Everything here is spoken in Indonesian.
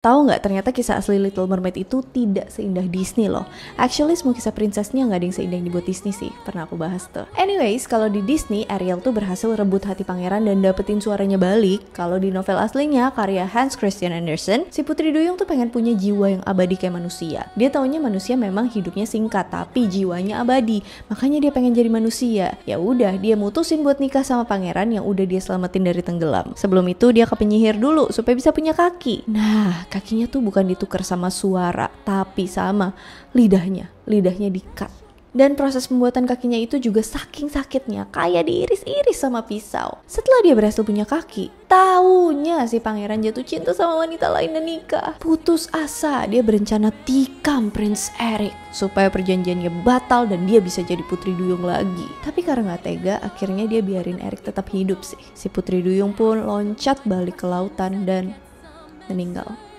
Tahu nggak ternyata kisah asli Little Mermaid itu tidak seindah Disney loh. Actually semua kisah princessnya nggak ada yang seindah yang dibuat Disney sih, pernah aku bahas tuh. Anyways, kalau di Disney, Ariel tuh berhasil rebut hati pangeran dan dapetin suaranya balik. Kalau di novel aslinya, karya Hans Christian Andersen, si Putri Duyung tuh pengen punya jiwa yang abadi kayak manusia. Dia taunya manusia memang hidupnya singkat, tapi jiwanya abadi. Makanya dia pengen jadi manusia. Ya udah, dia mutusin buat nikah sama pangeran yang udah dia selamatin dari tenggelam. Sebelum itu dia ke penyihir dulu supaya bisa punya kaki. Nah, kakinya tuh bukan ditukar sama suara, tapi sama lidahnya, lidahnya dikat. Dan proses pembuatan kakinya itu juga saking sakitnya, kayak diiris-iris sama pisau. Setelah dia berhasil punya kaki, taunya si pangeran jatuh cinta sama wanita lain dan nikah. Putus asa, dia berencana tikam Prince Eric supaya perjanjiannya batal dan dia bisa jadi Putri Duyung lagi. Tapi karena nggak tega, akhirnya dia biarin Eric tetap hidup sih. Si Putri Duyung pun loncat balik ke lautan dan meninggal.